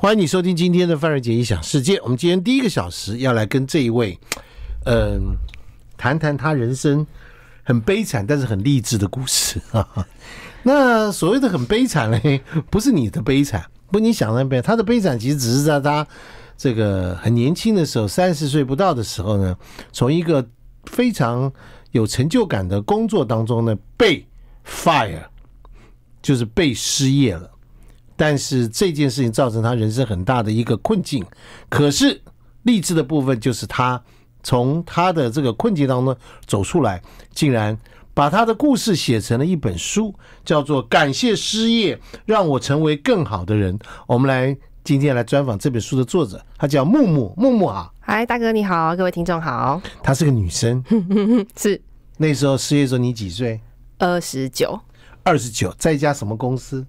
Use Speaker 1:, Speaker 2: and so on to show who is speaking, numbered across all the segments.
Speaker 1: 欢迎你收听今天的范瑞杰异想世界。我们今天第一个小时要来跟这一位，嗯，谈谈他人生很悲惨但是很励志的故事啊。那所谓的很悲惨嘞，不是你的悲惨，不是你想那惨，他的悲惨其实只是在他这个很年轻的时候，三十岁不到的时候呢，从一个非常有成就感的工作当中呢被 fire，就是被失业了。但是这件事情造成他人生很大的一个困境，可是励志的部分就是他从他的这个困境当中走出来，竟然把他的故事写成了一本书，叫做《感谢失业让我成为更好的人》。我们来今天来专访这本书的作者，他叫木木
Speaker 2: 木木啊。嗨，大哥你好，各位听众好。
Speaker 1: 她是个女生，
Speaker 2: 是
Speaker 1: 那时候失业时候你几岁？二十九。二十九，在一家什么公司？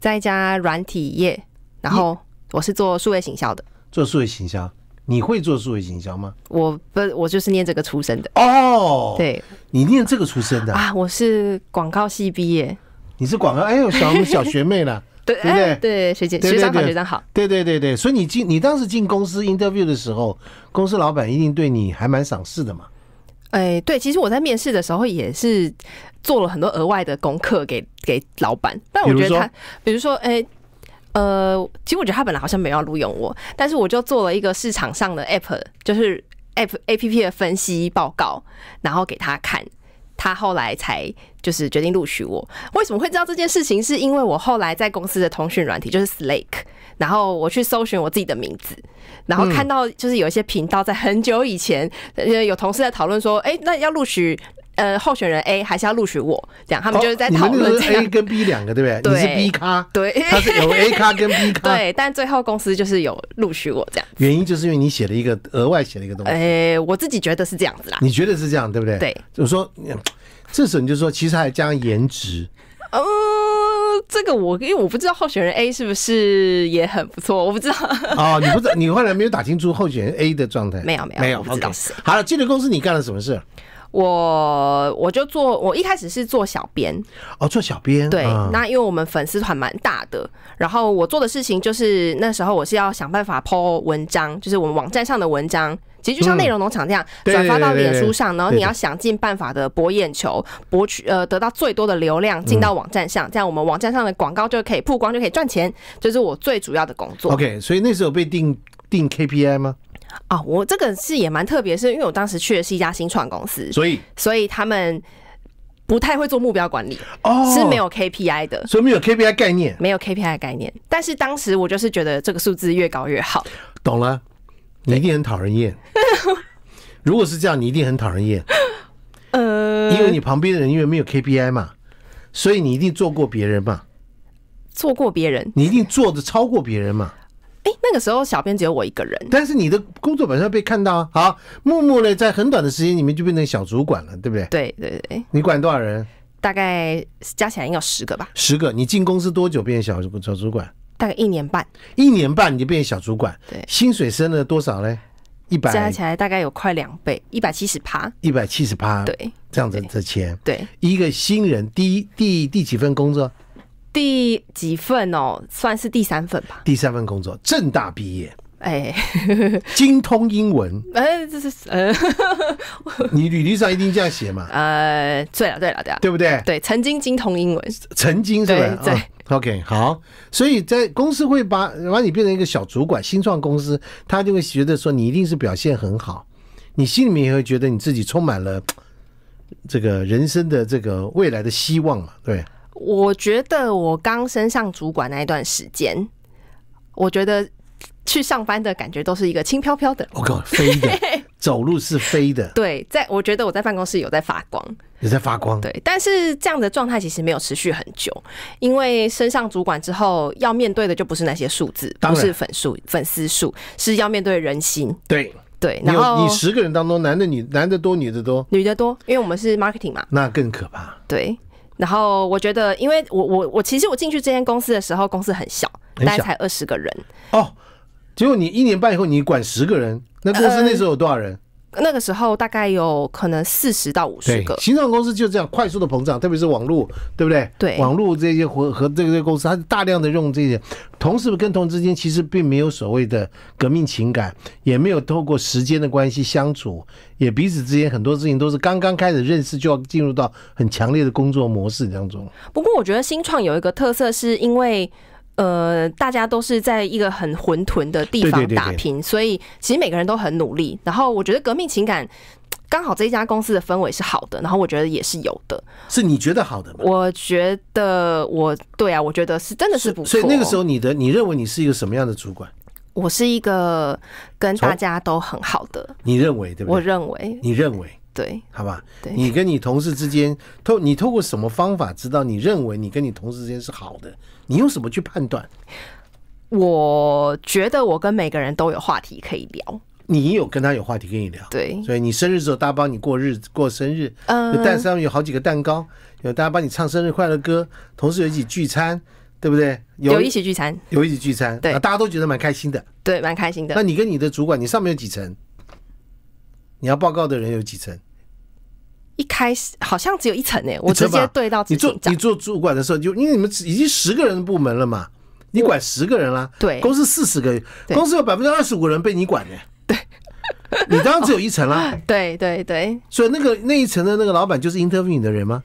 Speaker 2: 在一家软体业，然后我是做数位行销的。
Speaker 1: 做数位行销，你会做数位行销吗？
Speaker 2: 我不，我就是念这个出身的。哦，对，
Speaker 1: 你念这个出身的
Speaker 2: 啊？我是广告系毕业。
Speaker 1: 你是广告？哎呦，小小学妹呢？对对对，对
Speaker 2: 学姐，学长好，学长好。
Speaker 1: 对哎，对？对学姐，学长好，学长好。对对对对，所以你进你当时进公司 interview 的时候，公司老板一定对你还蛮赏
Speaker 2: 识的嘛。哎，对，其实我在面试的时候也是做了很多额外的功课给给老板，但我觉得他，比如说，哎，呃，其实我觉得他本来好像没要录用我，但是我就做了一个市场上的 app，就是 app A P P 的分析报告，然后给他看，他后来才就是决定录取我。为什么会知道这件事情？是因为我后来在公司的通讯软体就是 Slack。然后我去搜寻我自己的名字，然后看到就是有一些频道在很久以前，呃，有同事在讨论说，哎，那要录取呃候选人 A，还是要录取我？这样他们就是在讨论 A
Speaker 1: 跟 B 两个，对不 对？你是 B
Speaker 2: 咖，对，他是有 A 咖跟 B 咖，对。但最后公司就是有录取我这样，
Speaker 1: 原因就是因为你写了一个额外写了一个东西。
Speaker 2: 哎，我自己觉得是这样子啦，
Speaker 1: 你觉得是这样对不对？对，就是说，这时候你就说，其实还将颜值。
Speaker 2: 这个我，因为我不知道候选人 A 是不是也很不错，我不知道。哦，你不知
Speaker 1: 道，你后来没有打听出候选人 A 的状态？没有，没有，没有，不好意思。好了，进了公司你干了什么事？
Speaker 2: 我我就做，我一开始是做小编。
Speaker 1: 哦，做小编。对，那
Speaker 2: 因为我们粉丝团蛮大的，然后我做的事情就是那时候我是要想办法 PO 文章，就是我们网站上的文章。其实就像内容农场这样转发到脸书上，然后你要想尽办法的博眼球，博取呃得到最多的流量进到网站上，这样我们网站上的广告就可以曝光，就可以赚钱，就是我最主要的工作。OK，
Speaker 1: 所以那时候被定定 KPI 吗？
Speaker 2: 啊，我这个是也蛮特别，是因为我当时去的是一家新创公司，所以所以他们不太会做目标管理，是没有 KPI 的，所以没有 KPI 概念，没有 KPI 概念。但是当时我就是觉得这个数字越高越好，
Speaker 1: 懂了。你一定很讨人厌，如果是这样，你一定很讨人厌。
Speaker 2: 呃，因为你
Speaker 1: 旁边的人因为没有 KPI 嘛，所以你一定做过别人嘛，
Speaker 2: 做过别人，
Speaker 1: 你一定做的超过别人嘛。哎，那个时候小编只有我一个人，但是你的工作本身被看到啊。好，木木呢，在很短的时间里面就变成小主管了，对不对？
Speaker 2: 对对对。你
Speaker 1: 管多少人？
Speaker 2: 大概加起来应该有十个吧。
Speaker 1: 十个。你进公司多久变小小主管？
Speaker 2: 大概一年半，
Speaker 1: 一年半你就变成小主管，对，薪水升了多少呢？一百加起
Speaker 2: 来大概有快两倍，一百七十趴，
Speaker 1: 一百七十趴，对，这样子的钱，对，一个新人，第一第第几份工作？
Speaker 2: 第几份哦，算是第三份吧，
Speaker 1: 第三份工作，正大毕业。哎，精通英文。
Speaker 2: 哎，这是呃，
Speaker 1: 你履历上一定这样写嘛？
Speaker 2: 呃，对了，对了，对，对不对？对，曾经精通英文，
Speaker 1: 曾经是吧？对，OK，好。
Speaker 2: 所以在公司会把把你变成一
Speaker 1: 个小主管，新创公司，他就会觉得说你一定是表现很好，你心里面也会觉得你自己充满了这个人生的这个未来的希望嘛？对，
Speaker 2: 我觉得我刚升上主管那一段时间，我觉得。去上班的感觉都是一个轻飘飘的
Speaker 1: ，OK，飞的，走路是飞的。
Speaker 2: 对，在我觉得我在办公室有在发光，
Speaker 1: 有在发光。
Speaker 2: 对，但是这样的状态其实没有持续很久，因为升上主管之后要面对的就不是那些数字，不是粉数粉丝数，是要面对人心。对对，然后你十个
Speaker 1: 人当中，男的女男的多，女的多，
Speaker 2: 女的多，因为我们是 marketing 嘛，那更可怕。对，然后我觉得，因为我我我其实我进去这间公司的时候，公司很小，大概才二十个人
Speaker 1: 哦。结果你一年半以后，你管十个人，那公司那时候有多少人？
Speaker 2: 那个时候大概有可能四十到五十个。新创公司就这样快速的膨胀，特别是网络，对不
Speaker 1: 对？对，网络这些和和这些公司，它是大量的用这些同事跟同事之间，其实并没有所谓的革命情感，也没有透过时间的关系相处，也彼此之间很多事情都是刚刚开始认识就要进入到很强烈的工作模式当中。
Speaker 2: 不过我觉得新创有一个特色，是因为。呃，大家都是在一个很混沌的地方打拼，所以其实每个人都很努力。然后我觉得革命情感刚好这一家公司的氛围是好的，然后我觉得也是有的，
Speaker 1: 是你觉得好的？
Speaker 2: 吗？我觉得，我对啊，我觉得是真的是不错。所以那个时候
Speaker 1: 你的你认为你是一个什么样的主管？
Speaker 2: 我是一个跟大家都很好的。
Speaker 1: 你认为对不对？我认为。你认为？对，好吧。对，你跟你同事之间，透你透过什么方法知道你认为你跟你同事之间是好的？你用什么去判断？
Speaker 2: 我觉得我跟每个人都有话题可以聊。
Speaker 1: 你有跟他有话题跟你聊？对，所以你生日时候大家帮你过日子过生日，嗯，蛋上面有好几个蛋糕，有大家帮你唱生日快乐歌，同事一起聚餐，对不对？有一起聚餐，有一起聚餐，对，大家都觉得蛮开心的。
Speaker 2: 对，蛮开心的。那
Speaker 1: 你跟你的主管，你上面有几层？你要报告的人有几层？
Speaker 2: 一开始好像只有一层呢。我直接对到你做
Speaker 1: 你做主管的时候，就因为你们已经十个人部门了嘛，你管十个人啦。
Speaker 2: 对，公司四十
Speaker 1: 个，公司有百分之二十五个人被你管呢。对，你当然只有一层啦。
Speaker 2: 对对对，
Speaker 1: 所以那个那一层的那个老板就是 interview 的人吗？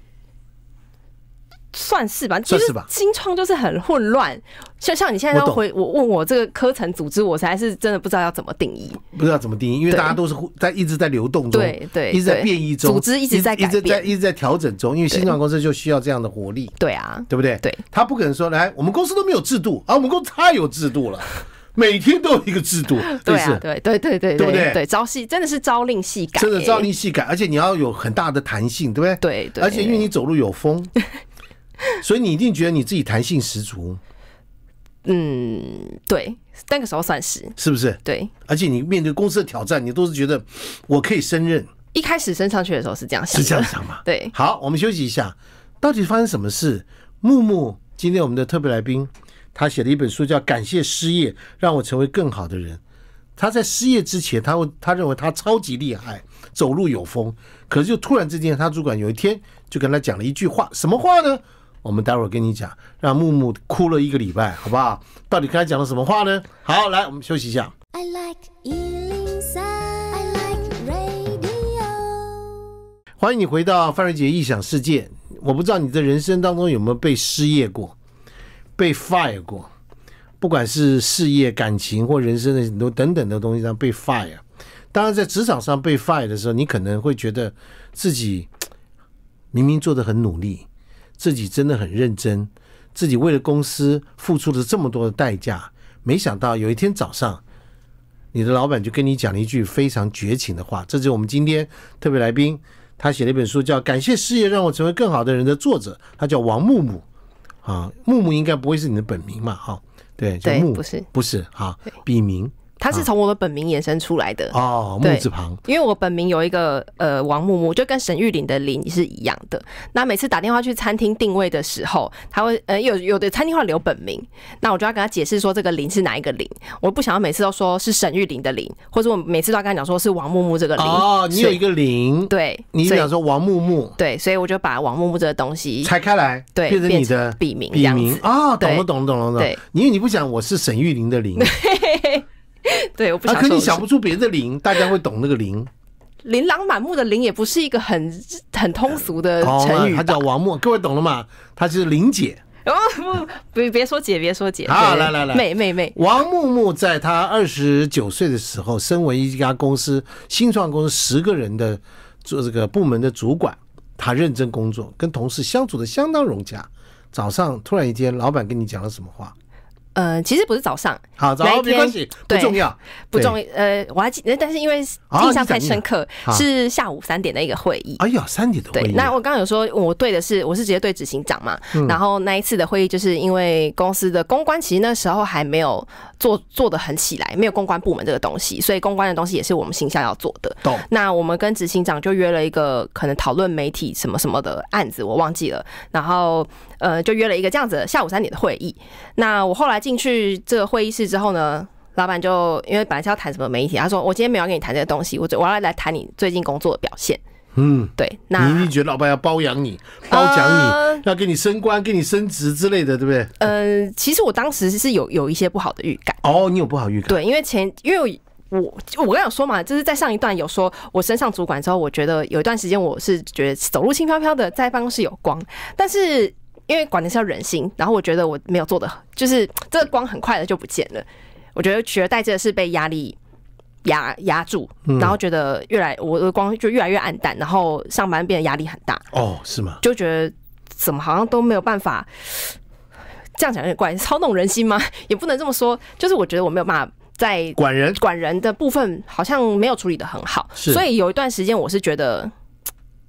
Speaker 2: 算是吧，就是新创就是很混乱，像像你现在要回我问我这个科层组织，我才是真的不知道要怎么定义，
Speaker 1: 不知道怎么定义，因为大家都是在一直在流动中，对对，一直在变异中，组织一直在一直在一直在调整中，因为新创公司就需要这样的活力，对啊，对不对？对，他不可能说来，我们公司都没有制度啊，我们公司太有制度了，每天都有一个制度，对是，对
Speaker 2: 对对对，对不对？对，朝夕真的是朝令夕改，真的朝令
Speaker 1: 夕改，而且你要有很大的弹性，对不对？对对，而且因为你走路有风。所以你一定觉得你自己弹性十足，
Speaker 2: 嗯，对，那个时候算是是不是？
Speaker 1: 对，而且你面对公司的挑战，你都是觉得我可以胜任。
Speaker 2: 一开始升上去的时候是这样想，是这样想嘛？对。
Speaker 1: 好，我们休息一下。到底发生什么事？木木，今天我们的特别来宾，他写了一本书，叫《感谢失业让我成为更好的人》。他在失业之前，他他认为他超级厉害，走路有风。可是就突然之间，他主管有一天就跟他讲了一句话，什么话呢？我们待会儿跟你讲，让木木哭了一个礼拜，好不好？到底跟他讲了什么话呢？好，来，我们休息一下。欢迎你回到范瑞杰异想世界。我不知道你的人生当中有没有被失业过、被 fire 过，不管是事业、感情或人生的多等等的东西上被 fire。当然，在职场上被 fire 的时候，你可能会觉得自己明明做的很努力。自己真的很认真，自己为了公司付出了这么多的代价，没想到有一天早上，你的老板就跟你讲了一句非常绝情的话。这是我们今天特别来宾，他写了一本书，叫《感谢事业让我成为更好的人》的作者，他叫王木木啊，木木应该不会是你的本名嘛？哈，对，叫木，不是，不是，哈，笔名。
Speaker 2: 它是从我的本名衍生出来的哦，木字旁，因为我本名有一个呃王木木，就跟沈玉玲的玲是一样的。那每次打电话去餐厅定位的时候，他会呃有有的餐厅会留本名，那我就要跟他解释说这个玲是哪一个玲，我不想要每次都说是沈玉玲的玲，或者我每次都跟他讲说是王木木这个玲。哦，你有一个玲，对，你讲说王木木，对，所以我就把王木木这个东西拆开来，对，变成你的笔名笔名啊，懂了懂
Speaker 1: 了懂了懂，因为你不想我是沈玉玲的玲。
Speaker 2: 对，我不想。可你想不
Speaker 1: 出别的“灵”，大家会懂那个“灵”。
Speaker 2: 琳琅满目的“灵”也不是一个很很通俗的成语。他
Speaker 1: 叫王默，各位懂了吗？他就是灵姐。
Speaker 2: 哦不，别别说姐，别说姐。好，来来来，美美美。王木木
Speaker 1: 在他二十九岁的时候，身为一家公司新创公司十个人的做这个部门的主管，他认真工作，跟同事相处的相当融洽。早上突然一天，老板跟你讲了什么话？
Speaker 2: 呃，其实不是早上，那一天对，不重要，不重。要。呃，我还记，但是因为印象太深刻，是下午三点的一个会议。
Speaker 1: 哎呀，三点的会议。那我
Speaker 2: 刚刚有说，我对的是我是直接对执行长嘛。然后那一次的会议，就是因为公司的公关，其实那时候还没有做做的很起来，没有公关部门这个东西，所以公关的东西也是我们形象要做的。懂。那我们跟执行长就约了一个可能讨论媒体什么什么的案子，我忘记了。然后。呃，就约了一个这样子下午三点的会议。那我后来进去这个会议室之后呢，老板就因为本来是要谈什么媒体，他说我今天没有跟你谈这个东西，我我要来谈你最近工作的表现。嗯，对。那你觉得老板要包养你、包奖你，要给你升官、给你升职之类的，对不对？呃，其实我当时是有有一些不好的预感。哦，你有不好预感？对，因为前因为我我跟刚想说嘛，就是在上一段有说我升上主管之后，我觉得有一段时间我是觉得走路轻飘飘的，在办公室有光，但是。因为管的是要人心，然后我觉得我没有做的，就是 这光很快的就不见了。我觉得取而代之的是被压力压压住，然后觉得越来我的光就越来越暗淡，然后上班变得压力很大。
Speaker 1: 哦，是吗？
Speaker 2: 就觉得怎么好像都没有办法。这样讲有点怪，操弄人心吗？也不能这么说。就是我觉得我没有办法在管人管人的部分，好像没有处理的很好。是，所以有一段时间我是觉得。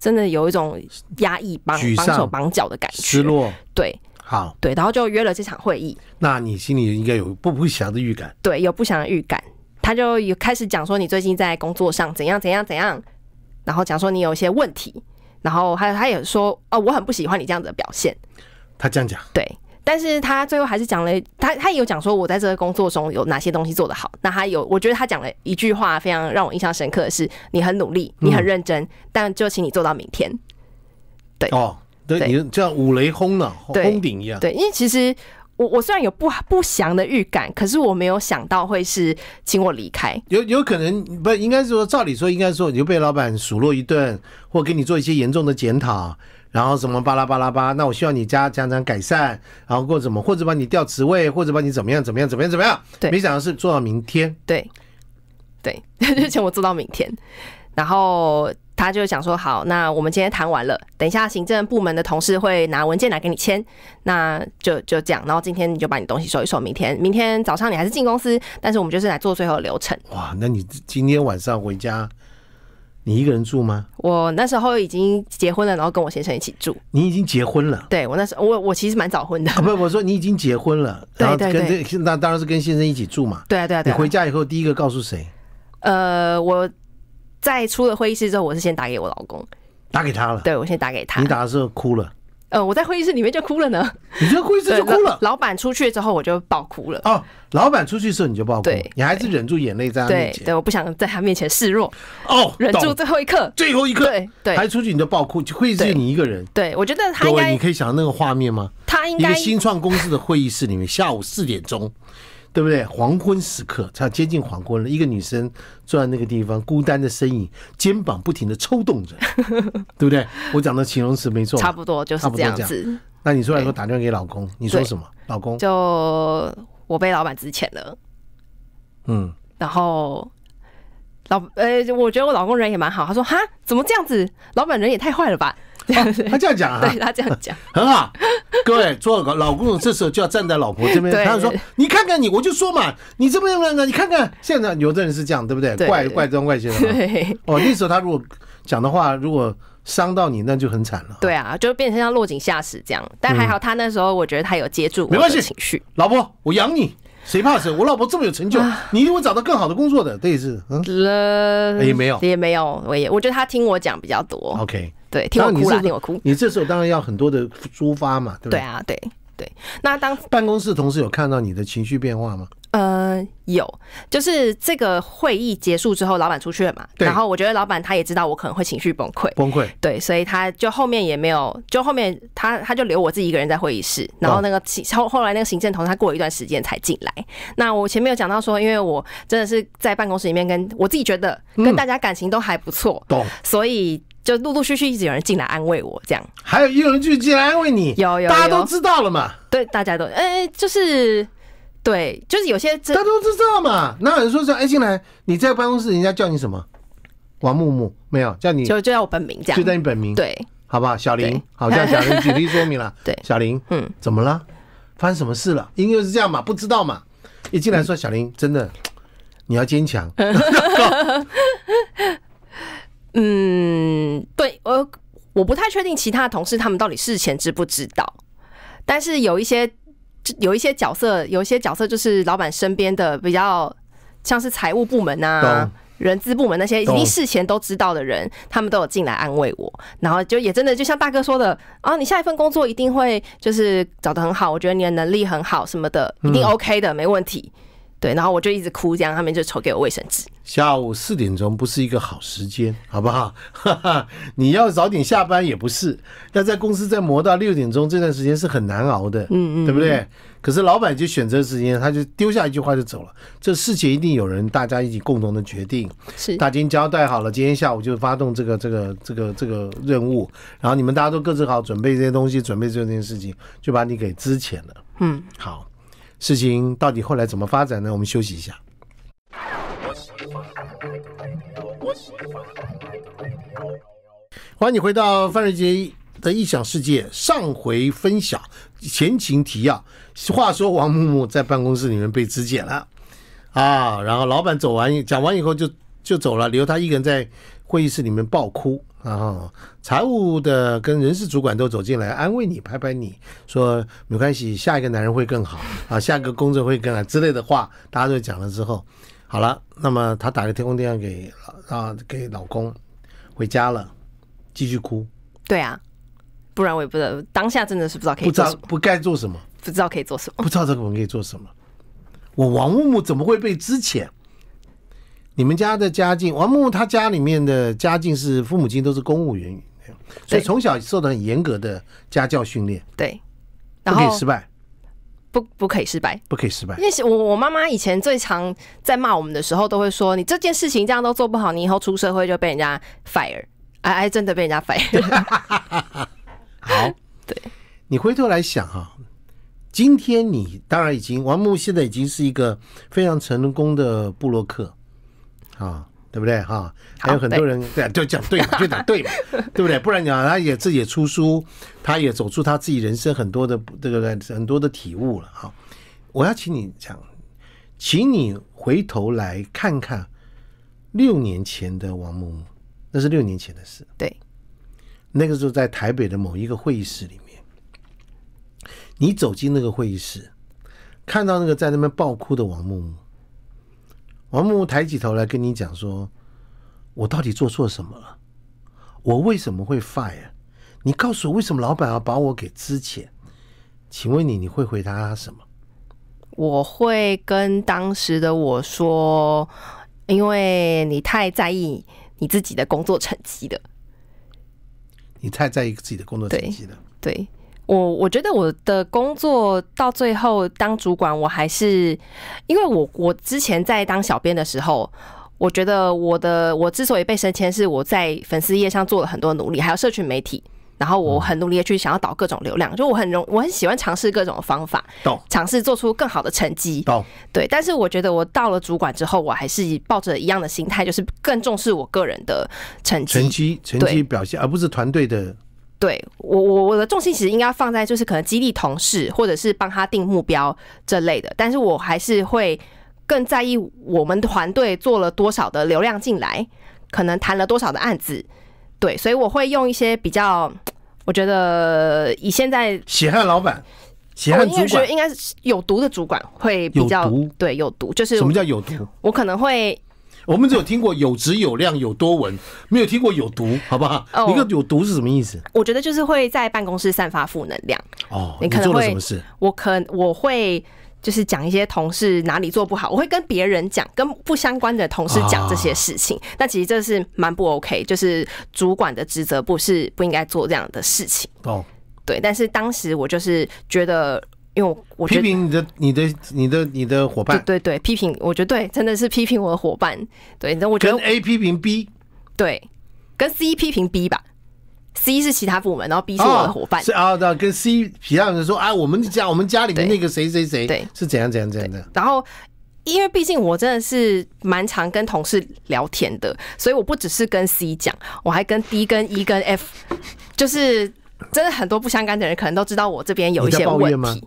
Speaker 2: 真的有一种压抑、绑绑手绑脚的感觉，失落。对，好，对，然后就约了这场会议。
Speaker 1: 那你心里应该有不不祥的预感。
Speaker 2: 对，有不祥的预感。他就有开始讲说你最近在工作上怎样怎样怎样，然后讲说你有一些问题，然后还有他也说哦，我很不喜欢你这样子的表现。他这样讲，对。但是他最后还是讲了，他他有讲说，我在这个工作中有哪些东西做得好。那他有，我觉得他讲了一句话非常让我印象深刻的是，你很努力，你很认真，但就请你做到明天。
Speaker 1: 对哦，对你这样五雷轰了，轰顶一样。对，
Speaker 2: 因为其实我我虽然有不不祥的预感，可是我没有想到会是请我离开。
Speaker 1: 有有可能不应该是说，照理说应该说你就被老板数落一顿，或给你做一些严重的检讨。然后什么巴拉巴拉巴，那我希望你家讲讲改善，然后或怎么，或者把你调职位，或者把你怎么样怎么样怎么样怎么样，对，没想到是做
Speaker 2: 到明天，对，对，就请我做到明天。然后他就想说，好，那我们今天谈完了，等一下行政部门的同事会拿文件来给你签，那就就这样。然后今天你就把你东西收一收，明天明天早上你还是进公司，但是我们就是来做最后流程。哇，
Speaker 1: 那你今天晚上回家。你一个人住吗？
Speaker 2: 我那时候已经结婚了，然后跟我先生一起住。
Speaker 1: 你已经结婚了？
Speaker 2: 对，我那时候我我其实蛮早婚的。
Speaker 1: 不，我说你已经结婚了，后跟对，那当然是跟先生一起住嘛。
Speaker 2: 对啊对啊对啊。你回
Speaker 1: 家以后第一个告诉谁？
Speaker 2: 呃，我在出了会议室之后，我是先打给我老公，
Speaker 1: 打给他了。对，我先打给他。你打的时候哭了。
Speaker 2: 呃，我在会议室里面就哭了呢。你在会议室就哭了。老板出去之后我就爆哭了。哦，老板出去的时候你就爆哭，你还是忍住眼泪在他面前。对，对，我不想在他面前示弱。哦，忍住最后一刻，最后一刻，对，还出
Speaker 1: 去你就爆哭，会议室你一个人。
Speaker 2: 对我觉得他应该，你可
Speaker 1: 以想到那个画面吗？
Speaker 2: 他应该新
Speaker 1: 创公司的会议室里面，下午四点钟。对不对？黄昏时刻，差接近黄昏了。一个女生坐在那个地方，孤单的身影，肩膀不停的抽动着，对不对？我讲的形容词没错，差不多就是这样子。那你出来后打电话给老公，你说什么？老公
Speaker 2: 就我被老板值前了，嗯，然后老呃，我觉得我老公人也蛮好。他说哈，怎么这样子？老板人也太坏了吧。他这样讲啊，对他这样讲
Speaker 1: 很好。各位，做个老公，这时候就要站在老婆这边。他说：“你看看你，我就说嘛，你这边的，你看看现在有的人是这样，对不对？怪怪东怪西的。哦，那时候他如果讲的话，如果伤到你，那就很惨了。
Speaker 2: 对啊，就变成像落井下石这样。但还好，他那时候我觉得他有接住我的情
Speaker 1: 绪。老婆，我养你，谁怕谁？我老婆这么有成就，你一定会找到更好的工作
Speaker 2: 的。对是，嗯，也没有，也没有。我也我觉得他听我讲比较多。
Speaker 1: OK。对，听我哭，你这时候当然要很多的抒发嘛，对不对？对啊，对对。那当办公室同事有看到你的情绪变化吗？
Speaker 2: 呃，有，就是这个会议结束之后，老板出去了嘛，然后我觉得老板他也知道我可能会情绪崩溃，崩溃，对，所以他就后面也没有，就后面他他就留我自己一个人在会议室，然后那个后后来那个行政同事他过了一段时间才进来。那我前面有讲到说，因为我真的是在办公室里面跟我自己觉得跟大家感情都还不错，懂，所以。就陆陆续续一直有人进来安慰我，这样还有一个人去进来安慰你，有有大家都知道了嘛？对，大家都哎，就是对，就是有些大家都知道
Speaker 1: 嘛。那有人说说，哎，进来你在办公室，人家叫你什么？王木木没有叫你就就
Speaker 2: 叫我本名这样，就叫你本名对，
Speaker 1: 好不好？小林，好，叫小林举例说明了，对，小林，嗯，怎么了？发生什么事了？因为是这样嘛，不知道嘛。一进来说小林，真的你要坚强。
Speaker 2: 嗯，对，我我不太确定其他同事他们到底事前知不知道，但是有一些有一些角色，有一些角色就是老板身边的比较像是财务部门啊、人资部门那些，一定事前都知道的人，他们都有进来安慰我，然后就也真的就像大哥说的啊，你下一份工作一定会就是找得很好，我觉得你的能力很好什么的，一定 OK 的，没问题。对，然后我就一直哭，这样他们就抽给我卫生纸。
Speaker 1: 下午四点钟不是一个好时间，好不好？你要早点下班也不是，但在公司再磨到六点钟这段时间是很难熬的，嗯嗯，对不对？可是老板就选择时间，他就丢下一句话就走了。这事情一定有人大家一起共同的决定，是，大金交代好了，今天下午就发动这个这个这个这个任务，然后你们大家都各自好准备这些东西，准备这件事情，就把你给支遣了。嗯，好。事情到底后来怎么发展呢？我们休息一下。欢迎你回到范瑞杰的异想世界。上回分享前情提要：话说王木木在办公室里面被肢解了啊，然后老板走完讲完以后就就走了，留他一个人在会议室里面暴哭。然后财务的跟人事主管都走进来安慰你，拍拍你说没关系，下一个男人会更好啊，下个工作会更好之类的话，大家都讲了之后，好了，那么他打个天空电话给啊给老公，回家了，继续哭。
Speaker 2: 对啊，不然我也不知道当下真的是不知道可以做，不知道
Speaker 1: 不该做什么，
Speaker 2: 不知道可以做什么，不
Speaker 1: 知道这个我们可以做什么，我王木木怎么会被支遣？你们家的家境，王木木他家里面的家境是父母亲都是公务员，所以从小受到很严格的家教训练。对，
Speaker 2: 不可以失败，不不可以失败，
Speaker 1: 不可以失败。那
Speaker 2: 为我我妈妈以前最常在骂我们的时候，都会说：“你这件事情这样都做不好，你以后出社会就被人家 fire。”哎哎，真的被人家 fire。
Speaker 1: 好，对，你回头来想哈，今天你当然已经王木木现在已经是一个非常成功的布洛克。啊，对不对？哈，还有很多人对，就讲对嘛，就讲对嘛，对不对？不然讲，他也自己也出书，他也走出他自己人生很多的这个很多的体悟了。哈，我要请你讲，请你回头来看看六年前的王木木，那是六年前的事。对，那个时候在台北的某一个会议室里面，你走进那个会议室，看到那个在那边暴哭的王木木。王木木抬起头来跟你讲说：“我到底做错什么了？我为什么会 fire？你告诉我为什么老板要把我给支遣？请问你，你会回答他什么？”
Speaker 2: 我会跟当时的我说：“因为你太在意你自己的工作成绩了。
Speaker 1: 你太在意自己的工作成绩了。”
Speaker 2: 对。我我觉得我的工作到最后当主管，我还是因为我我之前在当小编的时候，我觉得我的我之所以被升迁，是我在粉丝页上做了很多努力，还有社群媒体，然后我很努力的去想要导各种流量，就我很容我很喜欢尝试各种方法，尝试做出更好的成绩，对。但是我觉得我到了主管之后，我还是抱着一样的心态，就是更重视我个人的成绩，成绩成绩
Speaker 1: 表现，而不是团队的。
Speaker 2: 对我我我的重心其实应该放在就是可能激励同事或者是帮他定目标这类的，但是我还是会更在意我们团队做了多少的流量进来，可能谈了多少的案子，对，所以我会用一些比较，我觉得以现在血汗
Speaker 1: 老板、血汗主管，应该
Speaker 2: 是有毒的主管会比较，对，有毒，就是什么叫有毒？我可能会。
Speaker 1: 我们只有听过有质有量有多文，没有听过有毒，好不好？一个有毒是什么意思？
Speaker 2: 我觉得就是会在办公室散发负能量。
Speaker 1: 哦，你做了什么事？
Speaker 2: 我可我会就是讲一些同事哪里做不好，我会跟别人讲，跟不相关的同事讲这些事情。那其实这是蛮不 OK，就是主管的职责不是不应该做这样的事情。哦，对，但是当时我就是觉得。因为我批评你
Speaker 1: 的、你的、你的、你的伙伴，
Speaker 2: 对对，批评，我觉得对，真的是批评我的伙伴，对。那我觉得跟 A 批评 B，对，跟 C 批评 B 吧，C 是其他部门，然后 B 是我的伙伴，是
Speaker 1: 啊，后跟 C 其他人说啊，
Speaker 2: 我们家我们家里面那个谁谁谁，对，是怎样怎样怎样的。然后，因为毕竟我真的是蛮常跟同事聊天的，所以我不只是跟 C 讲，我还跟 D、跟 E、跟 F，就是。真的很多不相干的人可能都知道我这边有一些问题。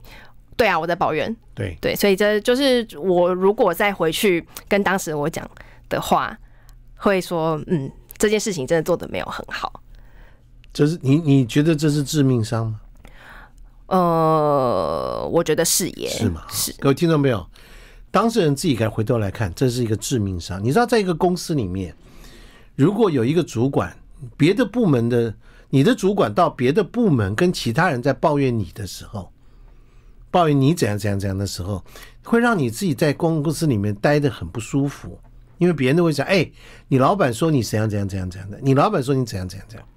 Speaker 2: 对啊，我在抱怨。对对，所以这就是我如果再回去跟当时我讲的话，会说嗯，这件事情真的做的没有很好。
Speaker 1: 这是你你觉得这是致命伤吗？
Speaker 2: 呃，我觉得是也。是吗？
Speaker 1: 是。各位听到没有？当事人自己该回头来看，这是一个致命伤。你知道，在一个公司里面，如果有一个主管，别的部门的。你的主管到别的部门跟其他人在抱怨你的时候，抱怨你怎样怎样怎样的时候，会让你自己在公共公司里面待的很不舒服，因为别人都会想：哎，你老板说你怎样怎样怎样怎样的，你老板说你怎样怎样怎样。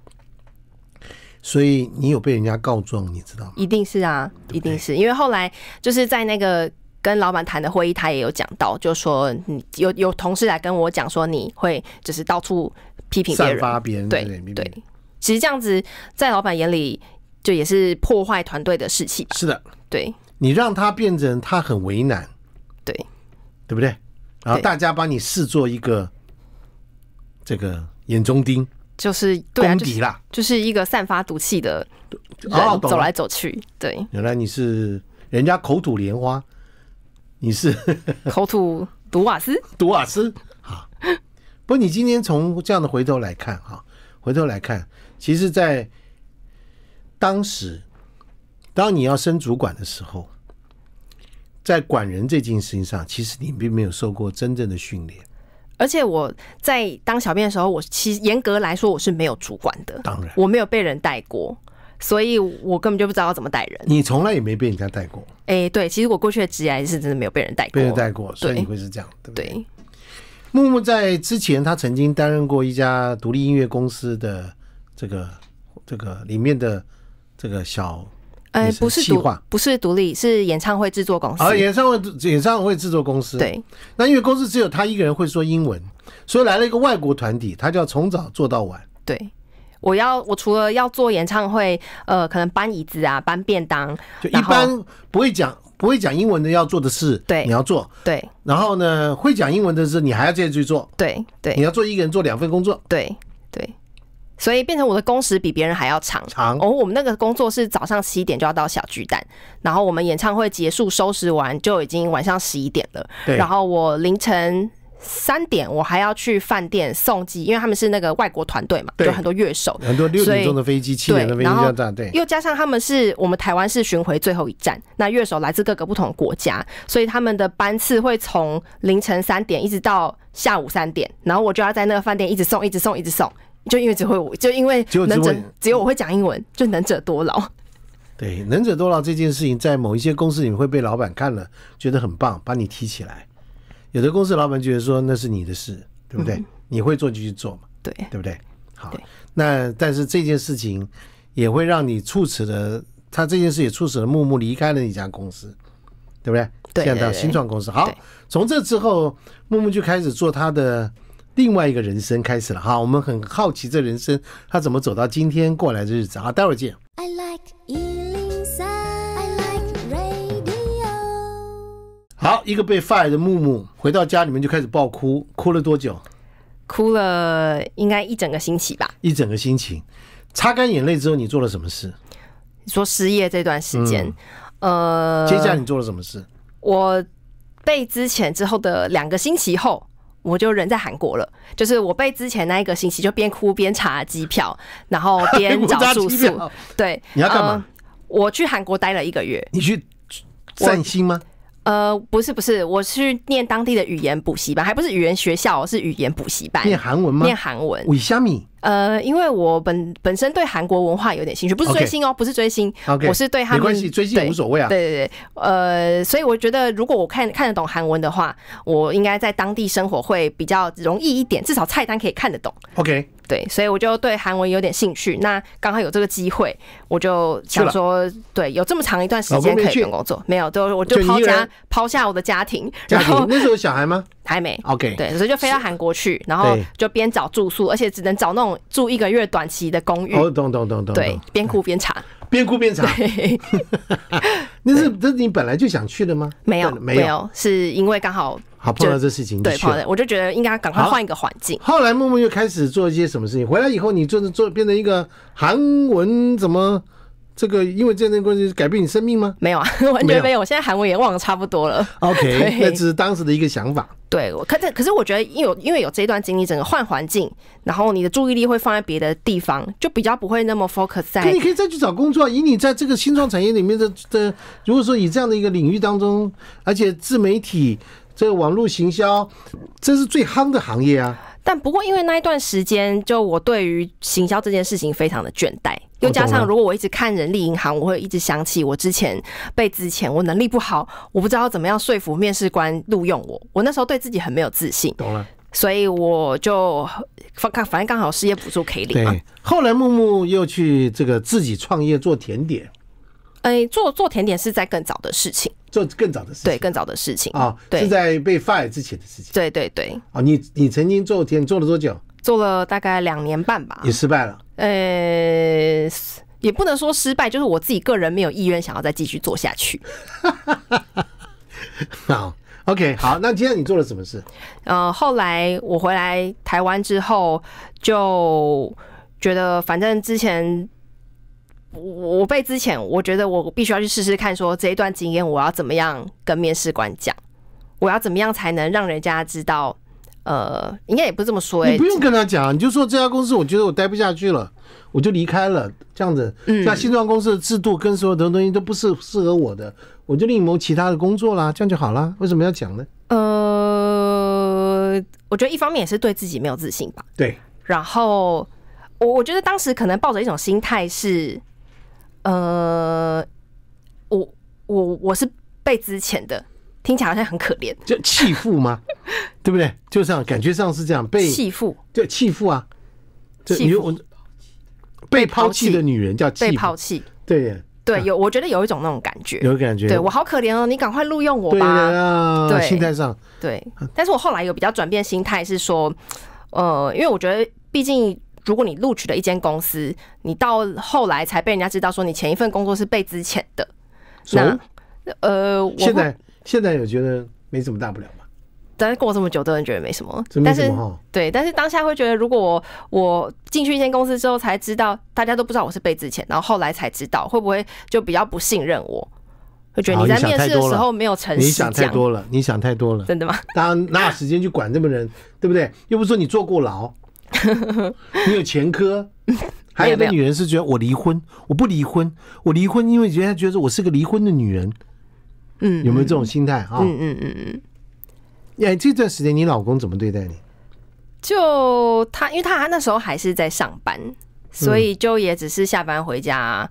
Speaker 1: 所以你有被人家告状，你知道吗？
Speaker 2: 一定是啊，一定是因为后来就是在那个跟老板谈的会议，他也有讲到，就说你有有同事来跟我讲说，你会就是到处批评别人，对对。其实这样子，在老板眼里，就也是破坏团队的士气。是的，对，
Speaker 1: 你让他变成他很为难，对，对不对？然后大家把你视作一个这个眼中钉，
Speaker 2: 就是对，敌啦，就是一个散发毒气的人走来走去。对，
Speaker 1: 原来你是人家口吐莲花，你是
Speaker 2: 口吐毒瓦
Speaker 1: 斯，毒瓦斯。不你今天从这样的回头来看，哈，回头来看。其实，在当时，当你要升主管的时候，在管人这件事情上，其实你并没有受过真正的训练。
Speaker 2: 而且我在当小编的时候，我其实严格来说我是没有主管的，当然我没有被人带过，所以我根本就不知道怎么带人。
Speaker 1: 你从来也没被人家带过？
Speaker 2: 哎，对，其实我过去的经还是真的没有被人带，过，被人带过，所以你会是这样，对不对？
Speaker 1: 木木在之前，他曾经担任过一家独立音乐公司的。这个这个里面的这个小呃不是独
Speaker 2: 不是独立是演唱会制作公司啊演
Speaker 1: 唱会演唱会制作公司对那因为公司只有他一个人会说英文，所以来了一个外国团体，他就要从早做到晚。
Speaker 2: 对，我要我除了要做演唱会，呃，可能搬椅子啊，搬便当，就一般
Speaker 1: 不会讲不会讲英文的要做的事，对，你要做对。然后呢，会讲
Speaker 2: 英文的事，你还要自己去做。对对，你要做一个人做两份工作。对。所以变成我的工时比别人还要长。长，而我们那个工作是早上七点就要到小巨蛋，然后我们演唱会结束收拾完就已经晚上十一点了。对。然后我凌晨三点我还要去饭店送机，因为他们是那个外国团队嘛，有很多乐手，很多六点钟的飞机、七点的飞机对。又加上他们是我们台湾是巡回最后一站，那乐手来自各个不同的国家，所以他们的班次会从凌晨三点一直到下午三点，然后我就要在那个饭店一直送、一直送、一直送。就因为只会我，就因为就只只有我会讲英文，就能者多劳。
Speaker 1: 对，能者多劳这件事情，在某一些公司里面会被老板看了，觉得很棒，把你提起来；有的公司老板觉得说那是你的事，对不对？你会做就去做嘛，对，对不对？好，那但是这件事情也会让你促使了他，这件事也促使了木木离开了那家公司，对不对？对，到新创公司。好，从这之后，木木就开始做他的。另外一个人生开始了哈，我们很好奇这人生他怎么走到今天过来的日子啊！待会儿见。好，一个被 fire 的木木回到家里面就开始爆哭，哭了多久？
Speaker 2: 哭了应该一整个星期吧。
Speaker 1: 一整个星期，擦干眼泪之后你做了什么事？
Speaker 2: 说失业这段时间，呃，接下来你做了什么事？我被之前之后的两个星期后。我就人在韩国了，就是我被之前那一个星期就边哭边查机票，然后边 找住宿。对，你要干嘛？我去韩国待了一个月，你去散心吗？呃，不是不是，我去念当地的语言补习班，还不是语言学校，是语言补习班。念韩文吗？念韩文。李虾米。呃，因为我本本身对韩国文化有点兴趣，不是追星哦，不是追星。OK，我是对他们。没关系，追星无所谓啊。对对对。呃，所以我觉得，如果我看看得懂韩文的话，我应该在当地生活会比较容易一点，至少菜单可以看得懂。OK。对，所以我就对韩文有点兴趣。那刚好有这个机会，我就想说，对，有这么长一段时间可以用工作，没有，就我就抛家抛下我的家庭。家庭那时候有小孩吗？还没。OK。对，所以就飞到韩国去，然后就边找住宿，而且只能找那种住一个月短期的公寓。哦，懂
Speaker 1: 懂懂懂。对，
Speaker 2: 边哭边查。边哭边查。那是 这是你本来就想去的吗？没有没有，是因为刚好。好碰到这事情，对，我就觉得应该赶快换一个环境。后
Speaker 1: 来默默又开始做一些什么事情。回来以后，你做做变成一个韩文怎么这个？因为这件关系改变你生命吗？没
Speaker 2: 有啊，完全没有。我现在韩文也忘得差不多了。OK，那只
Speaker 1: 是当时的一个想法。
Speaker 2: 对，我可可可是我觉得，因为因为有这段经历，整个换环境，然后你的注意力会放在别的地方，就比较不会那么 focus 在。你可以
Speaker 1: 再去找工作以你在这个新创产业里面的的，如果说以这样的一个领域当中，而且自媒体。这个网络行销，
Speaker 2: 这是最夯的行业啊！但不过，因为那一段时间，就我对于行销这件事情非常的倦怠。又加上，如果我一直看人力银行，我会一直想起我之前被之前，我能力不好，我不知道怎么样说服面试官录用我。我那时候对自己很没有自信。懂了。所以我就反反正刚好失业补助可以领。对。
Speaker 1: 后来木木又去这个自己创业做甜点。
Speaker 2: 哎，做做甜点是在更早的事情。做更早的事，对，更早的事情啊，是
Speaker 1: 在被 fire 之前的事情。对对对，哦，你你曾经做天做了多久？
Speaker 2: 做了大概两年半吧。你失败了？呃，也不能说失败，就是我自己个人没有意愿想要再继续做下去。好，OK，好，那今天你做了什么事？呃，后来我回来台湾之后，就觉得反正之前。我我背之前，我觉得我必须要去试试看，说这一段经验我要怎么样跟面试官讲，我要怎么样才能让人家知道，呃，应该也不是这么说哎，你不用跟
Speaker 1: 他讲，你就说这家公司我觉得我待不下去了，我就离开了，这样子，嗯，那新创公司的制度跟所有的东西都不是适合我的，我就另谋其他的工作啦，这样就好了，为什么要讲呢？
Speaker 2: 呃，我觉得一方面也是对自己没有自信吧，对，然后我我觉得当时可能抱着一种心态是。呃，我我我是被之前的听起来好像很可怜，就弃妇吗？
Speaker 1: 对不对？就这样，感觉上是这样被弃
Speaker 2: 妇，对弃妇啊，因为
Speaker 1: 被抛弃的女人叫被抛
Speaker 2: 弃对对，有我觉得有一种那种感觉，
Speaker 1: 有感觉，对我好
Speaker 2: 可怜哦，你赶快录用我吧，对心态上对，但是我后来有比较转变心态，是说，呃，因为我觉得毕竟。如果你录取了一间公司，你到后来才被人家知道说你前一份工作是被资遣的，那呃，现在
Speaker 1: 现在有觉得没什么大不了嘛？
Speaker 2: 但过这么久，都人觉得没什么，但是什对，但是当下会觉得，如果我我进去一间公司之后才知道，大家都不知道我是被资遣，然后后来才知道，会不会就比较不信任我？会觉得你在面试的时候没有诚实？你想太多了，
Speaker 1: 你想太多了，真
Speaker 2: 的吗？当然哪有
Speaker 1: 时间去管这么人，对不对？又不说你坐过牢。你有前科，还有的女人是觉得我离婚，我不离婚，我离婚，因为人家觉得我是个离婚的女人，嗯，有没有这种心态啊？嗯嗯嗯嗯。哎，这段时间你老
Speaker 2: 公怎么对待你？就他，因为他那时候还是在上班，所以就也只是下班回家。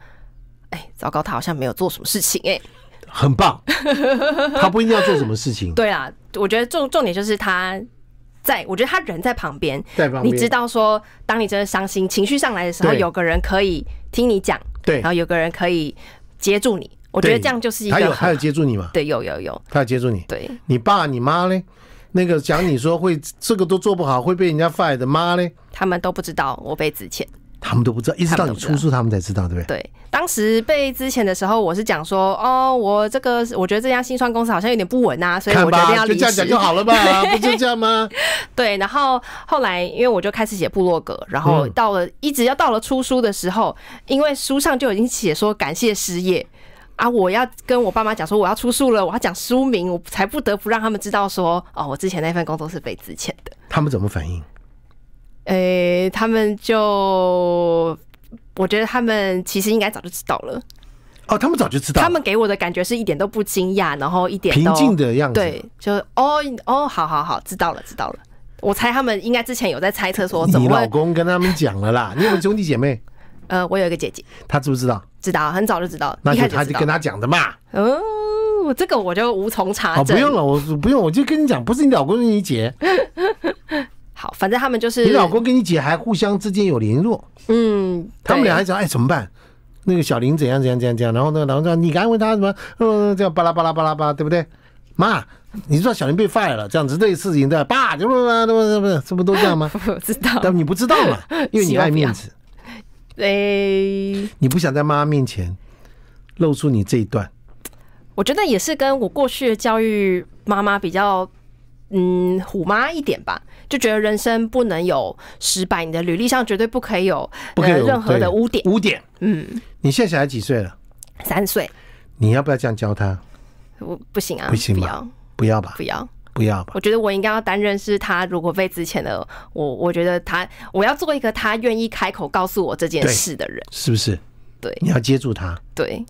Speaker 2: 哎，糟糕，他好像没有做什么事情哎。很棒，他不一定要做什么事情。对啊，我觉得重重点就是他。在，我觉得他人在旁边，你知道说，当你真的伤心、情绪上来的时候，有个人可以听你讲，对，然后有个人可以接住你。我觉得这样就是一个。还有还有接住你吗？对，有有有。他有接住你。对，
Speaker 1: 你爸你妈呢？那个讲你说会这个都做不好会被人家 fire 的妈呢？他们都不知道我被辞遣。他们都不知道，一直到你出书，他们才知道，对不对？对，
Speaker 2: 当时被之前的时候，我是讲说，哦，我这个我觉得这家新创公司好像有点不稳啊，所以我决定要离职。这样讲就好了吧？不就这样吗？对。然后后来，因为我就开始写部落格，然后到了一直要到了出书的时候，因为书上就已经写说感谢失业啊，我要跟我爸妈讲说我要出书了，我要讲书名，我才不得不让他们知道说，哦，我之前那份工作是被资遣的。
Speaker 1: 他们怎么反应？
Speaker 2: 诶，他们就我觉得他们其实应该早就知道了。哦，他们早就知道。他们给我的感觉是一点都不惊讶，然后一点平静的样子。对，就哦哦，好好好，知道了知道了。我猜他们应该之前有在猜测说怎么。你老
Speaker 1: 公跟他们讲了啦？你有有兄弟姐妹？
Speaker 2: 呃，我有一个姐姐。他知不知道？知道，很早就知道。那就他就跟他讲的嘛。哦，这个我就无从查证。不用
Speaker 1: 了，我不用，我就跟你讲，不是你老公是你姐。
Speaker 2: 好，反正他们就是你老
Speaker 1: 公跟你姐还互相之间有联络，嗯，他们俩还讲，哎怎么办？那个小林怎样怎样怎样怎样？然后那个老公说你安慰他什么？嗯，这样巴拉巴拉巴拉巴，对不对？妈，你知道小林被 fire 了，这样子，这事情对吧？爸，这不这不这不都这样吗？不 知道，但你不知道嘛，因为你爱面子，
Speaker 2: 对，
Speaker 1: 你不想在妈妈面前露出你这一段。
Speaker 2: 我觉得也是跟我过去的教育妈妈比较。嗯，虎妈一点吧，就觉得人生不能有失败，你的履历上绝对不可以有任何的污点。污点。嗯，
Speaker 1: 你现在小孩几岁了？三岁。你要不要这样教他？
Speaker 2: 我不行啊，不行，不要，不要吧，不要，不要吧。我觉得我应该要担任是，他如果被之前的我，我觉得他，我要做一个他愿意开口告诉我这件事的人，
Speaker 1: 是不是？对。你要接住他，对。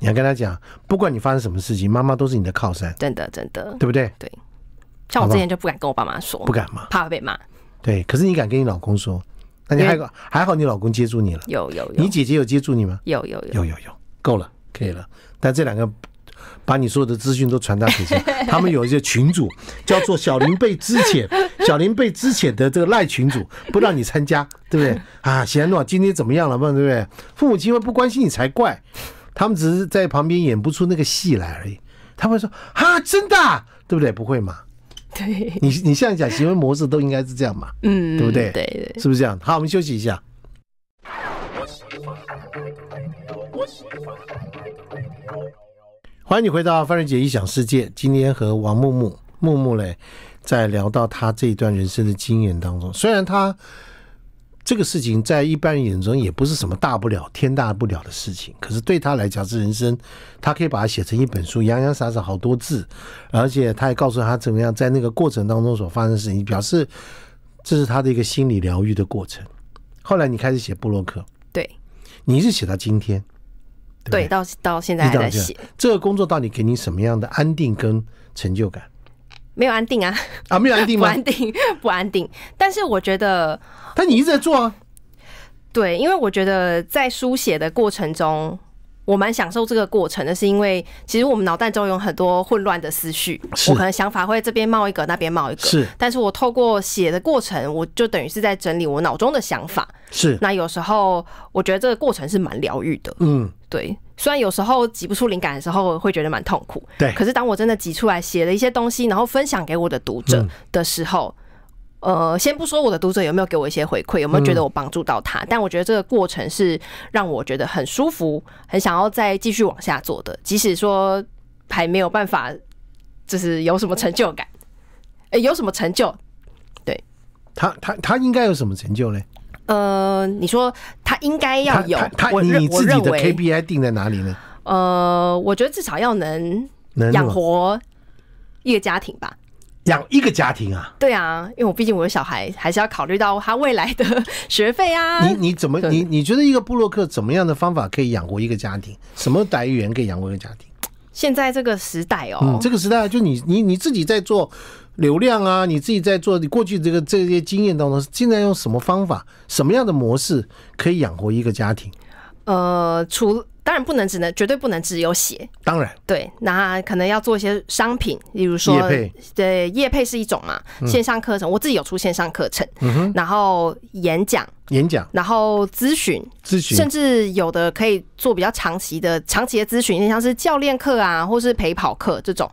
Speaker 1: 你要跟他讲，不管你发生什么事情，妈妈都是你的靠山。
Speaker 2: 真的，真的，对不对？对。像我之前就不敢跟我爸妈说，不敢骂，怕被骂。
Speaker 1: 对，可是你敢跟你老公说，那你还还好？你老公接住你了。有有有。你姐姐有接住你吗？有有有。有有有。够了，可以了。但这两个把你所有的资讯都传达给下，他们有一些群主叫做“小林被之前，小林被之前的这个赖群主不让你参加，对不对？啊，贤诺今天怎么样了？对不对？父母亲会不关心你才怪，他们只是在旁边演不出那个戏来而已。他们会说：“哈，真的，对不对？”不会嘛？对你，你现在讲行为模式都应该是这样嘛，
Speaker 2: 嗯，对不对？对，是
Speaker 1: 不是这样？好，我们休息一下。欢迎你回到范瑞姐异想世界。今天和王木木木木嘞，在聊到他这一段人生的经验当中，虽然他。这个事情在一般人眼中也不是什么大不了、天大不了的事情，可是对他来讲，这人生他可以把它写成一本书，洋洋洒洒好多字，而且他也告诉他怎么样在那个过程当中所发生的事情，表示这是他的一个心理疗愈的过程。后来你开始写布洛克，对，你是写到今天，
Speaker 2: 对，到到现在在写
Speaker 1: 这个工作到底给你什么样的安定跟成就感？
Speaker 2: 没有安定啊！啊，没有安定吗？不安定，不安定。但是我觉得，但你一直在做啊。对，因为我觉得在书写的过程中，我蛮享受这个过程的，是因为其实我们脑袋中有很多混乱的思绪，我可能想法会这边冒一个，那边冒一个。是。但是我透过写的过程，我就等于是在整理我脑中的想法。是。那有时候我觉得这个过程是蛮疗愈的。嗯，对。虽然有时候挤不出灵感的时候会觉得蛮痛苦，对。可是当我真的挤出来写了一些东西，然后分享给我的读者的时候，呃，先不说我的读者有没有给我一些回馈，有没有觉得我帮助到他，但我觉得这个过程是让我觉得很舒服，很想要再继续往下做的。即使说还没有办法，就是有什么成就感，哎，有什么成就？对
Speaker 1: 他，他他应该有什么成就呢？
Speaker 2: 呃，你说他应该要有他你自己的 KPI
Speaker 1: 定在哪里呢？
Speaker 2: 呃，我觉得至少要能养活一个家庭吧，
Speaker 1: 养一个家庭啊。
Speaker 2: 对啊，因为我毕竟我有小孩，还是要考虑到他未来的学费啊。你
Speaker 1: 你怎么你你觉得一个布洛克怎么样的方法可以养活一个家庭？什么来源可以养活一个家庭？
Speaker 2: 现在这个时代哦，
Speaker 1: 这个时代就你你你自己在做。流量啊，你自己在做，你过去这个这些经验当中，现在用什么方法、什么样的模式可以养活一个家庭？
Speaker 2: 呃，除当然不能，只能绝对不能只有写，当然对，那可能要做一些商品，例如说，对，业配是一种嘛，线上课程，我自己有出线上课程，然后演讲，演讲，然后咨询，咨询，甚至有的可以做比较长期的、长期的咨询，像是教练课啊，或是陪跑课这种。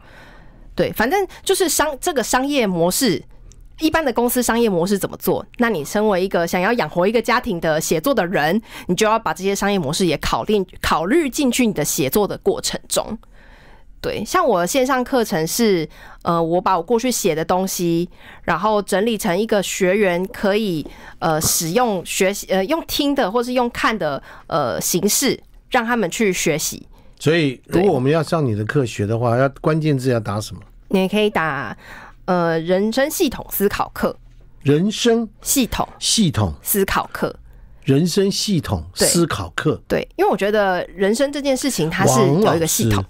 Speaker 2: 对，反正就是商这个商业模式，一般的公司商业模式怎么做？那你身为一个想要养活一个家庭的写作的人，你就要把这些商业模式也考虑考虑进去你的写作的过程中。对，像我线上课程是，呃，我把我过去写的东西，然后整理成一个学员可以呃使用学习呃用听的或是用看的呃形式，让他们去学习。
Speaker 1: 所以，如果我们要上你的课学的话，要关键字要打什么？
Speaker 2: 你可以打“呃人生系统思考课”。
Speaker 1: 人生系统系统
Speaker 2: 思考课。
Speaker 1: 人生系统思考课。对，
Speaker 2: 因为我觉得人生这件事情，它是有一个系统。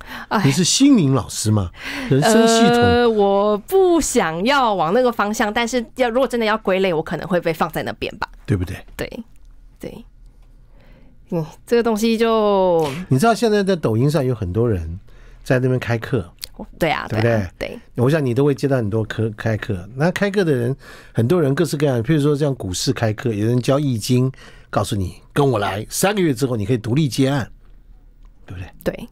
Speaker 1: 你是心灵老师吗？人生系统，呃，
Speaker 2: 我不想要往那个方向，但是要如果真的要归类，我可能会被放在那边吧？对不对？对，对。嗯，这个东西就
Speaker 1: 你知道，现在在抖音上有很多人在那边开课，
Speaker 2: 对啊，对不对？对，
Speaker 1: 我想你都会接到很多课开课。那开课的人，很多人各式各样的，譬如说像股市开课，有人教易经，告诉你跟我来，三个月之后你可以独立接案，
Speaker 2: 对不对，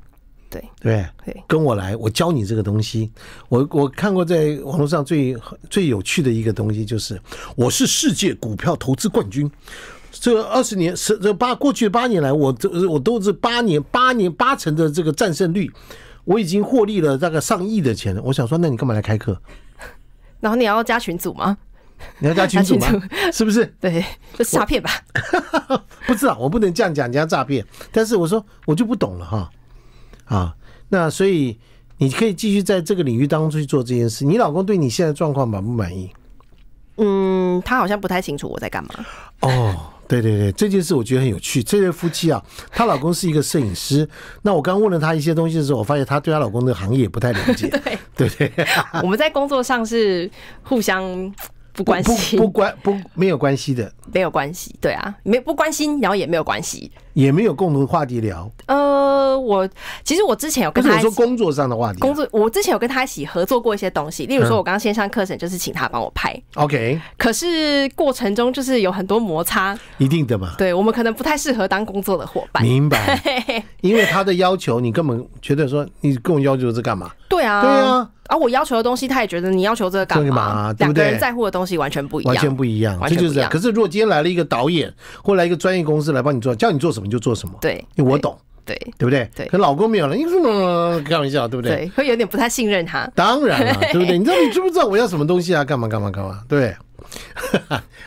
Speaker 1: 对，对，对，跟我来，我教你这个东西。我我看过在网络上最最有趣的一个东西就是，我是世界股票投资冠军。这二十年十这八过去八年来，我这我都是八年八年八成的这个战胜率，我已经获利了大概上亿的钱了。我想说，那你干嘛来开课？
Speaker 2: 然后你要加群组吗？
Speaker 1: 你要加群组吗？
Speaker 2: 是不是？对，就诈骗吧。
Speaker 1: 不知道，我不能这样讲人家诈骗。但是我说我就不懂了哈。啊，那所以你可以继续在这个领域当中去做这件事。你老公对你现在状况满不满意？
Speaker 2: 嗯，他好像不太清楚我在干嘛。
Speaker 1: 哦。对对对，这件事我觉得很有趣。这对夫妻啊，她老公是一个摄影师。那我刚问了她一些东西的时候，我发现她对她老公的行业不太了解，对 不对？
Speaker 2: 我们在工作上是互相。不关心，不不关
Speaker 1: 不没有关系的，
Speaker 2: 没有关系，对啊，没不关心，然后也没有关系，
Speaker 1: 也没有共同话题聊。
Speaker 2: 呃，我其实我之前有跟他，比说工
Speaker 1: 作上的话题，
Speaker 2: 工作我之前有跟他一起合作过一些东西，例如说我刚线上课程就是请他帮我拍，OK。可是过程中就是有很多摩擦，一定的嘛，对我们可能不太适合当工作的伙伴，明白？
Speaker 1: 因为他的要求，你根本觉得说你跟我要求是干嘛？
Speaker 2: 对啊，对啊。而我要求的东西，他也觉得你要求这个干嘛？两个人在乎的东西完全不一样，完全不
Speaker 1: 一样，完全就是这样。可是如果今天来了一个导演，或来一个专业公司来帮你做，叫你做什么你就做什么，对，我懂。对对不对？对，可老公没有了，你怎么开玩笑？对不对？对，
Speaker 2: 会有点不太信任他。当然了，对不对？你知道你知
Speaker 1: 不知道我要什么东西啊？干嘛干嘛干嘛？对，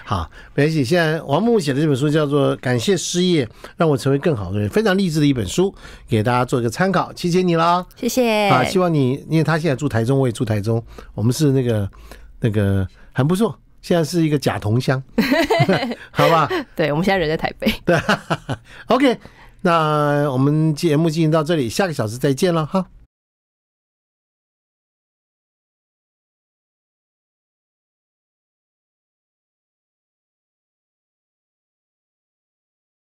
Speaker 1: 好，没关系。现在王木木写的这本书叫做《感谢失业，让我成为更好的人》，非常励志的一本书，给大家做一个参考。谢谢你啦，
Speaker 2: 谢谢。啊，希
Speaker 1: 望你，因为他现在住台中，我也住台中，我们是那个那个很不错，现在是一个假同乡，
Speaker 2: 好吧？对，我们现在人在台北。对
Speaker 1: ，OK。那我们节目进行到这里，下个小时再见了哈。